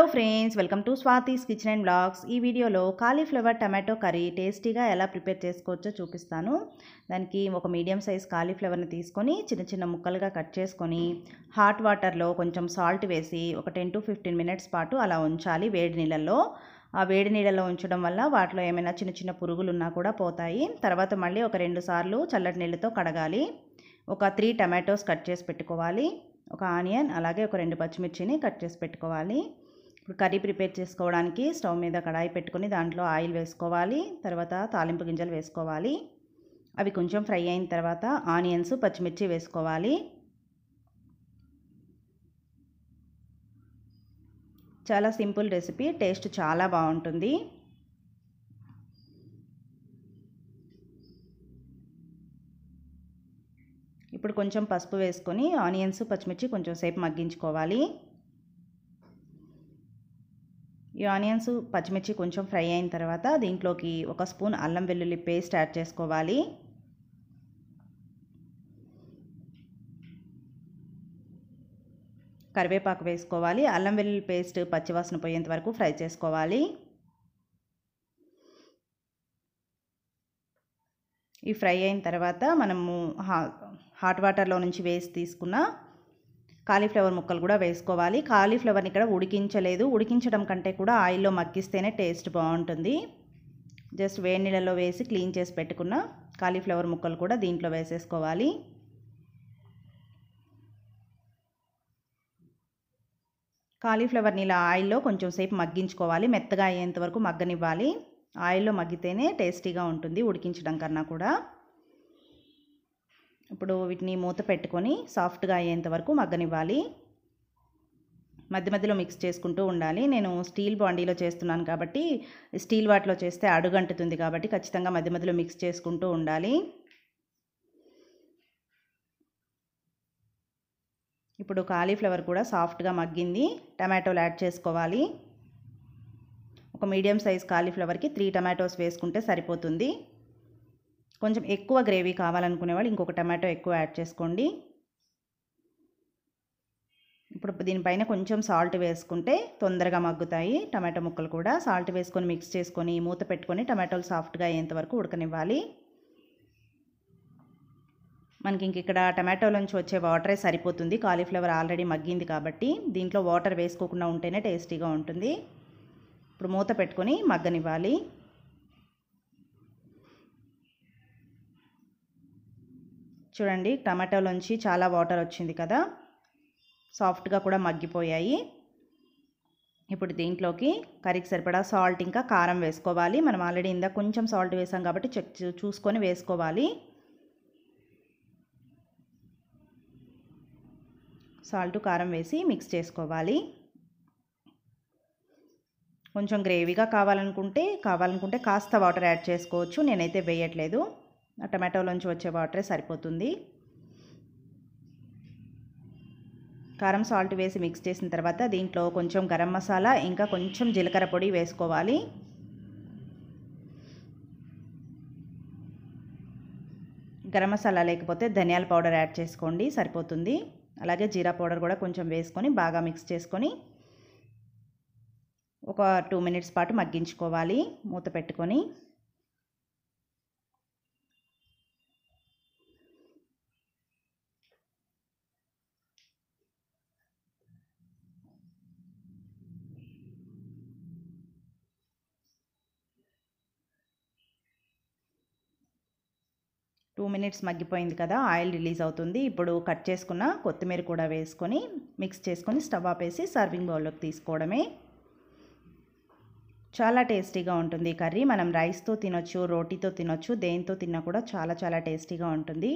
hello friends welcome to Swathi's kitchen and blogs ఈ వీడియోలో cauliflower tomato curry టేస్టీగా ఎలా ప్రిపేర్ చేసుకోవచ్చో చూపిస్తాను దానికి ఒక మీడియం సైజ్ కాలీఫ్లవర్ని తీసుకొని చిన్న చిన్న ముక్కలుగా కట్ చేసుకొని హాట్ వాటర్లో కొంచెం సాల్ట్ వేసి ఒక టెన్ టు ఫిఫ్టీన్ మినిట్స్ పాటు అలా ఉంచాలి వేడి నీళ్ళల్లో ఆ వేడి నీళ్ళలో ఉంచడం వల్ల వాటిలో ఏమైనా చిన్న చిన్న పురుగులు ఉన్నా కూడా పోతాయి తర్వాత మళ్ళీ ఒక రెండు సార్లు చల్లటి నీళ్ళతో కడగాలి ఒక త్రీ టమాటోస్ కట్ చేసి పెట్టుకోవాలి ఒక ఆనియన్ అలాగే ఒక రెండు పచ్చిమిర్చిని కట్ చేసి పెట్టుకోవాలి కర్రీ ప్రిపేర్ చేసుకోవడానికి స్టవ్ మీద కడాయి పెట్టుకొని దాంట్లో ఆయిల్ వేసుకోవాలి తర్వాత తాలింపు గింజలు వేసుకోవాలి అవి కొంచెం ఫ్రై అయిన తర్వాత ఆనియన్స్ పచ్చిమిర్చి వేసుకోవాలి చాలా సింపుల్ రెసిపీ టేస్ట్ చాలా బాగుంటుంది ఇప్పుడు కొంచెం పసుపు వేసుకొని ఆనియన్స్ పచ్చిమిర్చి కొంచెం సేపు మగ్గించుకోవాలి ఈ ఆనియన్స్ పచ్చిమిర్చి కొంచెం ఫ్రై అయిన తర్వాత దీంట్లోకి ఒక స్పూన్ అల్లం వెల్లుల్లి పేస్ట్ యాడ్ చేసుకోవాలి కరివేపాకు వేసుకోవాలి అల్లం వెల్లుల్లి పేస్ట్ పచ్చివాసన పోయేంత వరకు ఫ్రై చేసుకోవాలి ఈ ఫ్రై అయిన తర్వాత మనము హాట్ వాటర్లో నుంచి వేసి తీసుకున్న కాలీఫ్లవర్ ముక్కలు కూడా వేసుకోవాలి కాలీఫ్లవర్ని ఇక్కడ ఉడికించలేదు ఉడికించడం కంటే కూడా ఆయిల్లో మక్కిస్తేనే టేస్ట్ బాగుంటుంది జస్ట్ వేడి నీళ్ళలో వేసి క్లీన్ చేసి పెట్టుకున్న కాలీఫ్లవర్ ముక్కలు కూడా దీంట్లో వేసేసుకోవాలి కాలీఫ్లవర్ నీళ్ళ ఆయిల్లో కొంచెం సేపు మగ్గించుకోవాలి మెత్తగా అయ్యేంత వరకు మగ్గనివ్వాలి ఆయిల్లో మగ్గితేనే టేస్టీగా ఉంటుంది ఉడికించడం కన్నా కూడా ఇప్పుడు వీటిని మూత పెట్టుకొని సాఫ్ట్గా అయ్యేంత వరకు మగ్గనివ్వాలి మధ్య మధ్యలో మిక్స్ చేసుకుంటూ ఉండాలి నేను స్టీల్ బాండీలో చేస్తున్నాను కాబట్టి స్టీల్ వాటిలో చేస్తే అడుగంటుతుంది కాబట్టి ఖచ్చితంగా మధ్య మధ్యలో మిక్స్ చేసుకుంటూ ఉండాలి ఇప్పుడు కాలీఫ్లవర్ కూడా సాఫ్ట్గా మగ్గింది టమాటోలు యాడ్ చేసుకోవాలి ఒక మీడియం సైజ్ కాలీఫ్లవర్కి త్రీ టమాటోస్ వేసుకుంటే సరిపోతుంది కొంచెం ఎక్కువ గ్రేవీ కావాలనుకునే వాళ్ళు ఇంకొక టమాటో ఎక్కువ యాడ్ చేసుకోండి ఇప్పుడు దీనిపైన కొంచెం సాల్ట్ వేసుకుంటే తొందరగా మగ్గుతాయి టమాటో ముక్కలు కూడా సాల్ట్ వేసుకొని మిక్స్ చేసుకొని మూత పెట్టుకొని టమాటోలు సాఫ్ట్గా అయ్యేంత వరకు ఉడకనివ్వాలి మనకి ఇంక ఇక్కడ టమాటోలోంచి వచ్చే వాటరే సరిపోతుంది కాలీఫ్లవర్ ఆల్రెడీ మగ్గింది కాబట్టి దీంట్లో వాటర్ వేసుకోకుండా ఉంటేనే టేస్టీగా ఉంటుంది ఇప్పుడు మూత పెట్టుకొని మగ్గనివ్వాలి చూడండి టమాటోలోంచి చాలా వాటర్ వచ్చింది కదా సాఫ్ట్గా కూడా మగ్గిపోయాయి ఇప్పుడు దీంట్లోకి కర్రీకి సరిపడా సాల్ట్ ఇంకా కారం వేసుకోవాలి మనం ఆల్రెడీ ఇందాక కొంచెం సాల్ట్ వేసాం కాబట్టి చెక్ చూసుకొని వేసుకోవాలి సాల్ట్ కారం వేసి మిక్స్ చేసుకోవాలి కొంచెం గ్రేవీగా కావాలనుకుంటే కావాలనుకుంటే కాస్త వాటర్ యాడ్ చేసుకోవచ్చు నేనైతే వేయట్లేదు టమాటోలోంచి వచ్చే వాటరే సరిపోతుంది కారం సాల్ట్ వేసి మిక్స్ చేసిన తర్వాత దీంట్లో కొంచెం గరం మసాలా ఇంకా కొంచెం జీలకర్ర పొడి వేసుకోవాలి గరం మసాలా లేకపోతే ధనియాల పౌడర్ యాడ్ చేసుకోండి సరిపోతుంది అలాగే జీరా పౌడర్ కూడా కొంచెం వేసుకొని బాగా మిక్స్ చేసుకొని ఒక టూ మినిట్స్ పాటు మగ్గించుకోవాలి మూత పెట్టుకొని టూ మినిట్స్ మగ్గిపోయింది కదా ఆయిల్ రిలీజ్ అవుతుంది ఇప్పుడు కట్ చేసుకున్న కొత్తిమీర కూడా వేసుకొని మిక్స్ చేసుకొని స్టవ్ ఆపేసి సర్వింగ్ బౌల్లోకి తీసుకోవడమే చాలా టేస్టీగా ఉంటుంది కర్రీ మనం రైస్తో తినొచ్చు రోటీతో తినొచ్చు దేనితో తిన్నా కూడా చాలా చాలా టేస్టీగా ఉంటుంది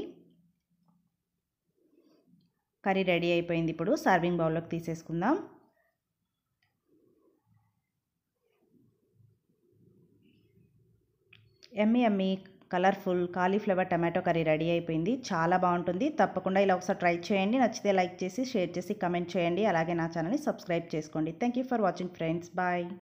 కర్రీ రెడీ అయిపోయింది ఇప్పుడు సర్వింగ్ బౌల్లోకి తీసేసుకుందాం ఎమ్మి ఎమ్మి colourful cauliflower tomato curry ready అయిపోయింది చాలా బాగుంటుంది తప్పకుండా ఇలా ఒకసారి ట్రై చేయండి నచ్చితే లైక్ చేసి షేర్ చేసి కమెంట్ చేయండి అలాగే నా ఛానల్ని సబ్స్క్రైబ్ చేసుకోండి thank for watching friends bye